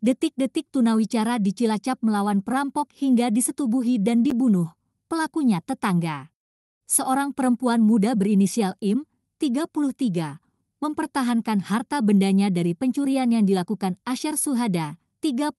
detik-detik tunawicara di Cilacap melawan perampok hingga disetubuhi dan dibunuh, pelakunya tetangga. Seorang perempuan muda berinisial Im, 33, mempertahankan harta bendanya dari pencurian yang dilakukan Asyar Suhada, 31.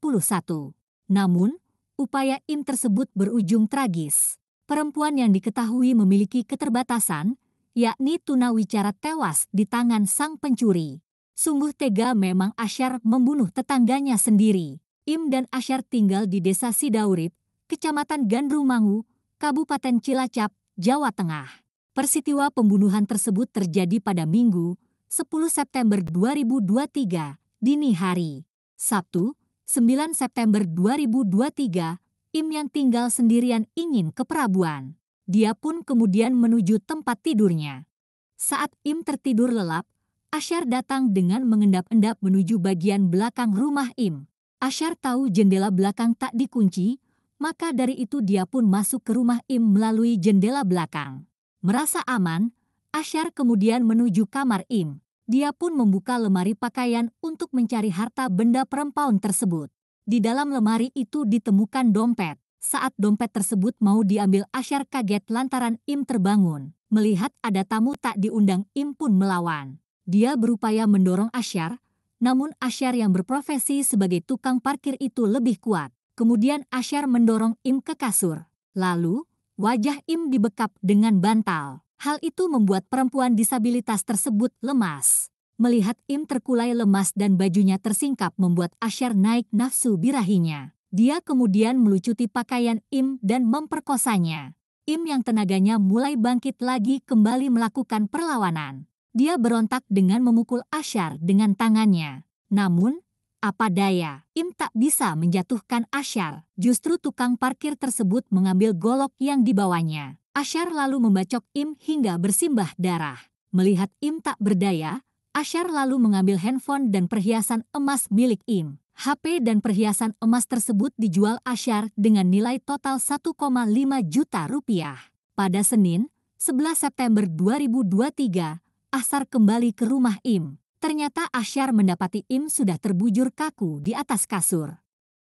Namun, upaya Im tersebut berujung tragis. Perempuan yang diketahui memiliki keterbatasan, yakni tunawicara tewas di tangan sang pencuri. Sungguh tega memang Asyar membunuh tetangganya sendiri. Im dan Asyar tinggal di desa Sidaurip, kecamatan Gandrumangu, Kabupaten Cilacap, Jawa Tengah. Persitiwa pembunuhan tersebut terjadi pada Minggu, 10 September 2023, dini hari. Sabtu, 9 September 2023, Im yang tinggal sendirian ingin ke Prabuan. Dia pun kemudian menuju tempat tidurnya. Saat Im tertidur lelap, Asyar datang dengan mengendap-endap menuju bagian belakang rumah Im. Asyar tahu jendela belakang tak dikunci, maka dari itu dia pun masuk ke rumah Im melalui jendela belakang. Merasa aman, Asyar kemudian menuju kamar Im. Dia pun membuka lemari pakaian untuk mencari harta benda perempuan tersebut. Di dalam lemari itu ditemukan dompet. Saat dompet tersebut mau diambil Asyar kaget lantaran Im terbangun. Melihat ada tamu tak diundang Im pun melawan. Dia berupaya mendorong Asyar, namun Asyar yang berprofesi sebagai tukang parkir itu lebih kuat. Kemudian Asyar mendorong Im ke kasur. Lalu, wajah Im dibekap dengan bantal. Hal itu membuat perempuan disabilitas tersebut lemas. Melihat Im terkulai lemas dan bajunya tersingkap membuat Asyar naik nafsu birahinya. Dia kemudian melucuti pakaian Im dan memperkosanya. Im yang tenaganya mulai bangkit lagi kembali melakukan perlawanan. Dia berontak dengan memukul Asyar dengan tangannya. Namun, apa daya, Im tak bisa menjatuhkan Asyar. Justru tukang parkir tersebut mengambil golok yang dibawanya. Asyar lalu membacok Im hingga bersimbah darah. Melihat Im tak berdaya, Asyar lalu mengambil handphone dan perhiasan emas milik Im. HP dan perhiasan emas tersebut dijual Asyar dengan nilai total 1,5 juta rupiah. Pada Senin, 11 September 2023, Asar kembali ke rumah Im. Ternyata Asyar mendapati Im sudah terbujur kaku di atas kasur.